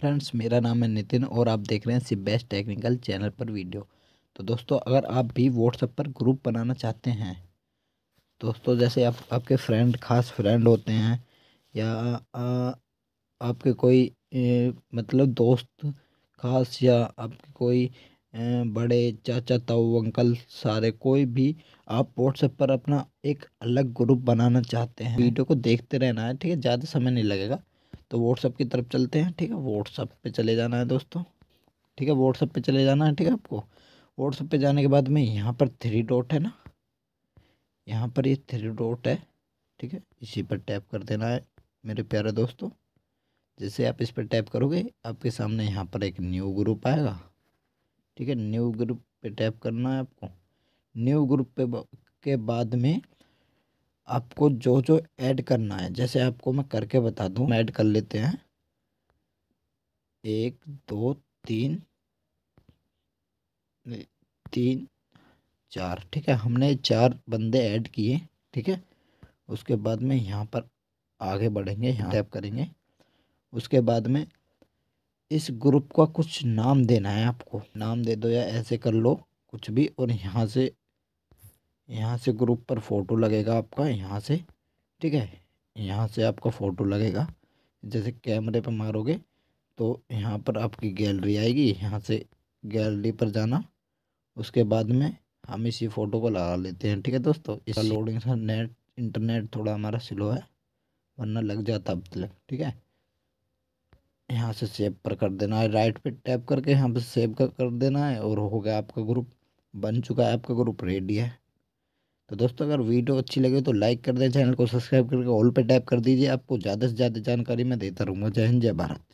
friends मेरा नाम है नितिन और आप देख रहे हैं सी बेस्ट टेक्निकल चैनल पर वीडियो तो दोस्तों अगर आप भी व्हाट्सएप पर ग्रुप बनाना चाहते हैं दोस्तों जैसे आप आपके फ्रेंड खास फ्रेंड होते हैं या आ, आपके कोई ए, मतलब दोस्त खास या आपके कोई ए, बड़े चाचा ताऊ अंकल सारे कोई भी आप व्हाट्सएप पर अपना एक अलग ग्रुप बनाना चाहते हैं वीडियो को देखते रहना है ठीक है ज़्यादा समय नहीं लगेगा तो व्हाट्सअप की तरफ चलते हैं ठीक है व्हाट्सअप पे चले जाना है दोस्तों ठीक है व्हाट्सअप पे चले जाना है ठीक है आपको व्हाट्सअप पे जाने के बाद में यहाँ पर थ्री डॉट है ना यहाँ पर ये थ्री डॉट है ठीक है इसी पर टैप कर देना है मेरे प्यारे दोस्तों जैसे आप इस पर टैप करोगे आपके सामने यहाँ पर एक न्यू ग्रुप आएगा ठीक है न्यू ग्रुप पर टैप करना है आपको न्यू ग्रुप पे के बाद में आपको जो जो ऐड करना है जैसे आपको मैं करके बता दूँ ऐड कर लेते हैं एक दो तीन तीन चार ठीक है हमने चार बंदे ऐड किए ठीक है उसके बाद में यहाँ पर आगे बढ़ेंगे यहाँ टैप करेंगे उसके बाद में इस ग्रुप का कुछ नाम देना है आपको नाम दे दो या ऐसे कर लो कुछ भी और यहाँ से यहाँ से ग्रुप पर फ़ोटो लगेगा आपका यहाँ से ठीक है यहाँ से आपका फ़ोटो लगेगा जैसे कैमरे पर मारोगे तो यहाँ पर आपकी गैलरी आएगी यहाँ से गैलरी पर जाना उसके बाद में हम इसी फ़ोटो को लगा लेते हैं ठीक है दोस्तों इसका लोडिंग से नेट इंटरनेट थोड़ा हमारा स्लो है वरना लग जाता अब तक ठीक है यहाँ से सेव पर कर देना है राइट पे टैप करके यहाँ पर सेव कर कर देना है और हो गया आपका ग्रुप बन चुका है आपका ग्रुप रेडी है तो दोस्तों अगर वीडियो अच्छी लगे तो लाइक कर दें चैनल को सब्सक्राइब करके ऑल पे टैप कर दीजिए आपको ज़्यादा से ज़्यादा जानकारी मैं देता रहूँगा जय हिंद जय भारत